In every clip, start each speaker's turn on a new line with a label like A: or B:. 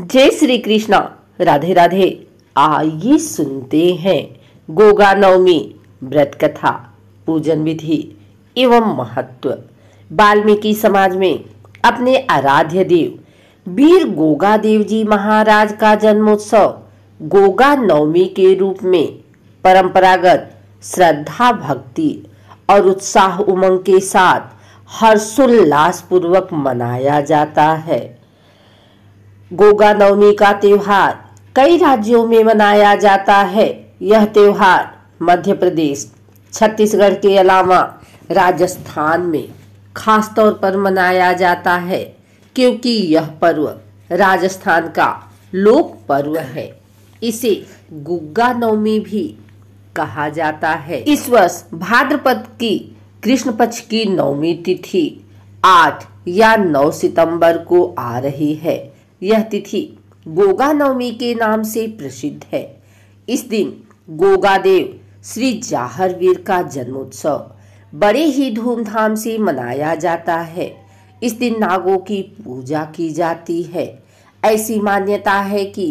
A: जय श्री कृष्णा राधे राधे आइए सुनते हैं गोगा नवमी व्रत कथा पूजन विधि एवं महत्व वाल्मीकि समाज में अपने आराध्य देव वीर गोगा देव जी महाराज का जन्मोत्सव गोगा नवमी के रूप में परंपरागत श्रद्धा भक्ति और उत्साह उमंग के साथ हर्षोल्लास पूर्वक मनाया जाता है गोगा नवमी का त्योहार कई राज्यों में मनाया जाता है यह त्योहार मध्य प्रदेश छत्तीसगढ़ के अलावा राजस्थान में खास तौर पर मनाया जाता है क्योंकि यह पर्व राजस्थान का लोक पर्व है इसे गुग्गा नवमी भी कहा जाता है इस वर्ष भाद्रपद की कृष्ण पक्ष की नवमी तिथि आठ या नौ सितंबर को आ रही है यह तिथि गोगा नवमी के नाम से प्रसिद्ध है इस दिन गोगादेव श्री जाहरवीर का जन्मोत्सव बड़े ही धूमधाम से मनाया जाता है इस दिन नागों की पूजा की जाती है ऐसी मान्यता है कि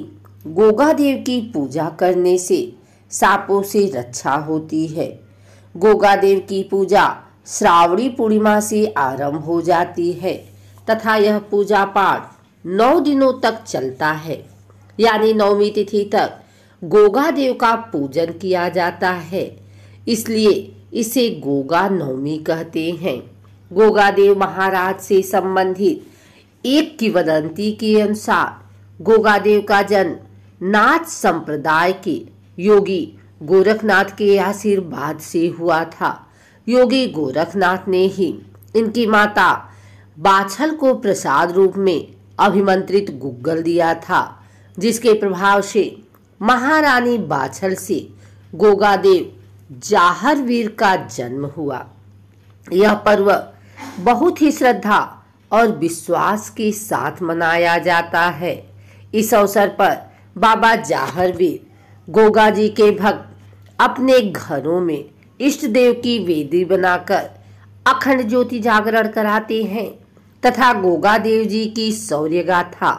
A: गोगा देव की पूजा करने से सांपों से रक्षा होती है गोगा देव की पूजा श्रावणी पूर्णिमा से आरंभ हो जाती है तथा यह पूजा पाठ नौ दिनों तक चलता है यानी नौवीं तिथि तक गोगा देव का पूजन किया जाता है इसलिए इसे गोगा नवमी कहते हैं गोगा देव महाराज से संबंधित एक किवदंती के अनुसार गोगा देव का जन्म नाथ संप्रदाय के योगी गोरखनाथ के आशीर्वाद से हुआ था योगी गोरखनाथ ने ही इनकी माता बाछल को प्रसाद रूप में अभिमंत्रित गुग्गल दिया था जिसके प्रभाव से महारानी बाछल से गोगादेव जाहरवीर का जन्म हुआ यह पर्व बहुत ही श्रद्धा और विश्वास के साथ मनाया जाता है इस अवसर पर बाबा जाहरवीर गोगा जी के भक्त अपने घरों में इष्ट देव की वेदी बनाकर अखंड ज्योति जागरण कराते हैं तथा गोगादेव जी की शौर्य गाथा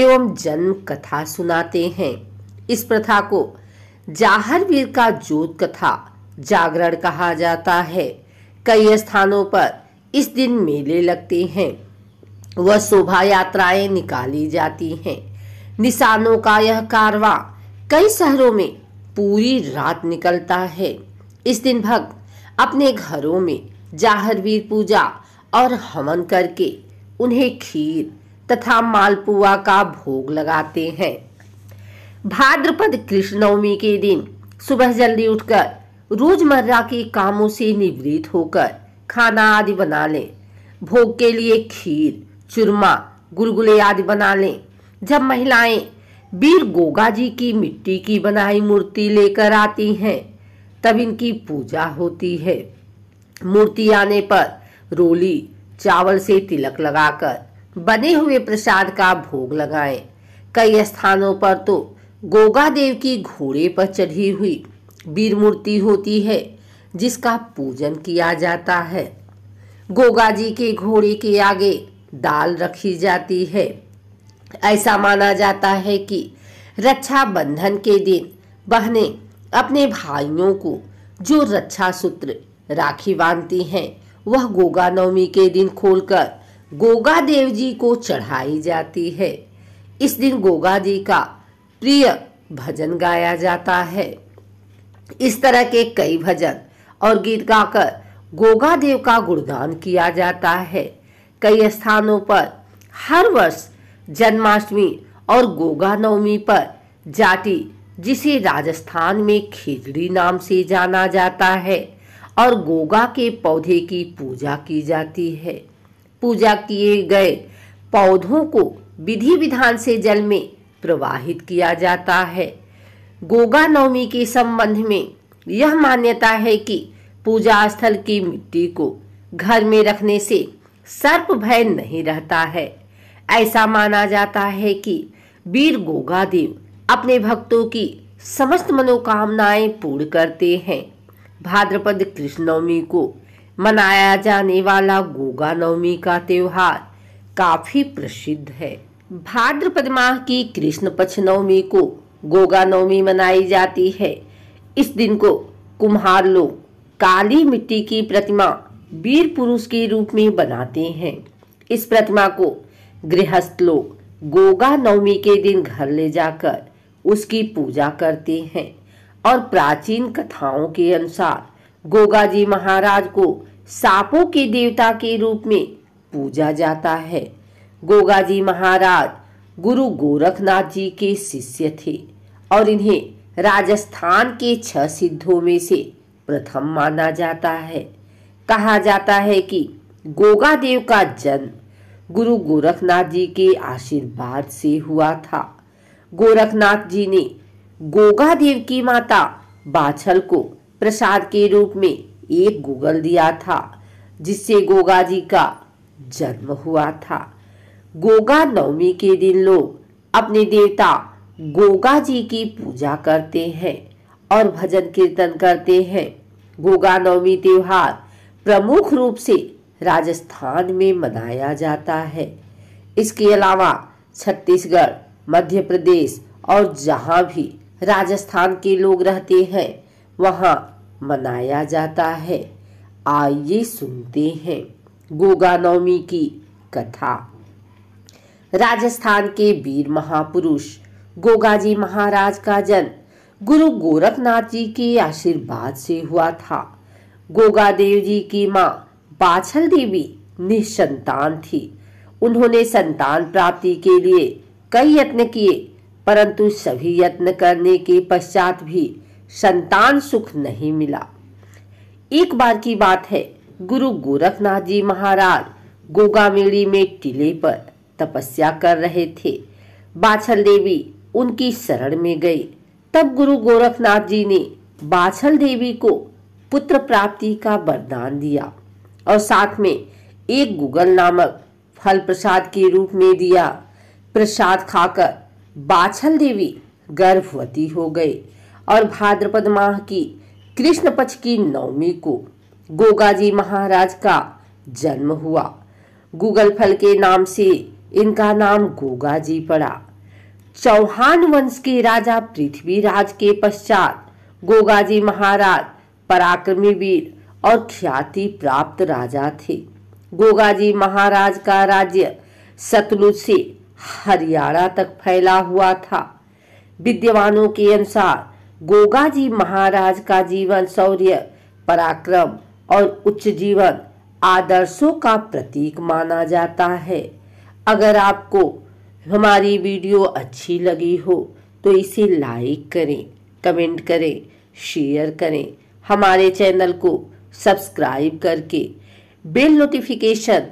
A: एवं जन्म कथा सुनाते हैं इस प्रथा को जाहरवीर का जोत कथा जागरण कहा जाता है कई स्थानों पर इस दिन मेले लगते हैं व शोभा यात्राएं निकाली जाती हैं निशानों का यह कारवा कई शहरों में पूरी रात निकलता है इस दिन भक्त अपने घरों में जाहरवीर पूजा और हवन करके उन्हें खीर तथा मालपुआ का भोग लगाते हैं भाद्रपद कृष्ण नवमी के दिन सुबह जल्दी उठकर रोजमर्रा के कामों से निवृत्त होकर खाना आदि बना लें भोग के लिए खीर चूरमा गुलगुले आदि बना लें जब महिलाएं वीर गोगा जी की मिट्टी की बनाई मूर्ति लेकर आती हैं तब इनकी पूजा होती है मूर्ति आने पर रोली चावल से तिलक लगाकर बने हुए प्रसाद का भोग लगाएं। कई स्थानों पर तो गोगा देव की घोड़े पर चढ़ी हुई वीर मूर्ति होती है जिसका पूजन किया जाता है गोगा जी के घोड़े के आगे दाल रखी जाती है ऐसा माना जाता है कि रक्षाबंधन के दिन बहने अपने भाइयों को जो रक्षा सूत्र राखी बांधती हैं वह गोगा नवमी के दिन खोलकर गोगा देव जी को चढ़ाई जाती है इस दिन गोगा जी का प्रिय भजन गाया जाता है इस तरह के कई भजन और गीत गाकर गोगा देव का गुणगान किया जाता है कई स्थानों पर हर वर्ष जन्माष्टमी और गोगा नवमी पर जाति जिसे राजस्थान में खिचड़ी नाम से जाना जाता है और गोगा के पौधे की पूजा की जाती है पूजा किए गए पौधों को विधि विधान से जल में प्रवाहित किया जाता है गोगा नवमी के संबंध में यह मान्यता है कि पूजा स्थल की मिट्टी को घर में रखने से सर्प भय नहीं रहता है ऐसा माना जाता है कि वीर गोगा देव अपने भक्तों की समस्त मनोकामनाएं पूर्ण करते हैं भाद्रपद कृष्ण नवमी को मनाया जाने वाला गोगा नवमी का त्योहार काफी प्रसिद्ध है भाद्रपद माह की कृष्ण पक्ष नवमी को गोगा नवमी मनाई जाती है इस दिन को कुम्हार लोग काली मिट्टी की प्रतिमा वीर पुरुष के रूप में बनाते हैं इस प्रतिमा को गृहस्थ लोग गोगा नवमी के दिन घर ले जाकर उसकी पूजा करते हैं और प्राचीन कथाओं के अनुसार गोगा जी महाराज को सांपों के देवता के रूप में पूजा जाता है गोगा जी महाराज गुरु गोरखनाथ जी के शिष्य थे और इन्हें राजस्थान के छह सिद्धों में से प्रथम माना जाता है कहा जाता है कि गोगा देव का जन्म गुरु गोरखनाथ जी के आशीर्वाद से हुआ था गोरखनाथ जी ने गोगा देव की माता बाछल को प्रसाद के रूप में एक गोगल दिया था जिससे गोगा जी का जन्म हुआ था गोगा नवमी के दिन लोग अपने देवता गोगा जी की पूजा करते हैं और भजन कीर्तन करते हैं गोगा नवमी त्योहार प्रमुख रूप से राजस्थान में मनाया जाता है इसके अलावा छत्तीसगढ़ मध्य प्रदेश और जहाँ भी राजस्थान के लोग रहते हैं वहाँ मनाया जाता है आइए सुनते हैं गोगा नवमी की कथा राजस्थान के वीर महापुरुष गोगाजी महाराज का जन्म गुरु गोरखनाथ जी के आशीर्वाद से हुआ था गोगा देव जी की माँ बाछल देवी निसंतान थी उन्होंने संतान प्राप्ति के लिए कई यत्न किए परंतु सभी यत्न करने के पश्चात भी संतान सुख नहीं मिला एक बार की बात है गुरु गोरखनाथ जी महाराज गोगामेड़ी में टीले पर तपस्या कर रहे थे बाछल देवी उनकी शरण में गई तब गुरु गोरखनाथ जी ने बाछल देवी को पुत्र प्राप्ति का वरदान दिया और साथ में एक गुगल नामक फल प्रसाद के रूप में दिया प्रसाद खाकर बाछल देवी गर्भवती हो गए और भाद्रपद माह की कृष्ण पक्ष की नवमी को गोगाजी महाराज का जन्म हुआ गूगल फल के नाम से इनका नाम गोगाजी पड़ा चौहान वंश के राजा पृथ्वीराज के पश्चात गोगाजी महाराज पराक्रमी वीर और ख्याति प्राप्त राजा थे गोगाजी महाराज का राज्य सतलुज से हरियाणा तक फैला हुआ था विद्यमानों के अनुसार गोगा जी महाराज का जीवन शौर्य पराक्रम और उच्च जीवन आदर्शों का प्रतीक माना जाता है अगर आपको हमारी वीडियो अच्छी लगी हो तो इसे लाइक करें कमेंट करें शेयर करें हमारे चैनल को सब्सक्राइब करके बेल नोटिफिकेशन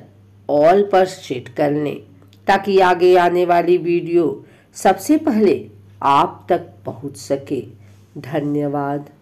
A: ऑल पर सेट कर लें ताकि आगे आने वाली वीडियो सबसे पहले आप तक पहुंच सके धन्यवाद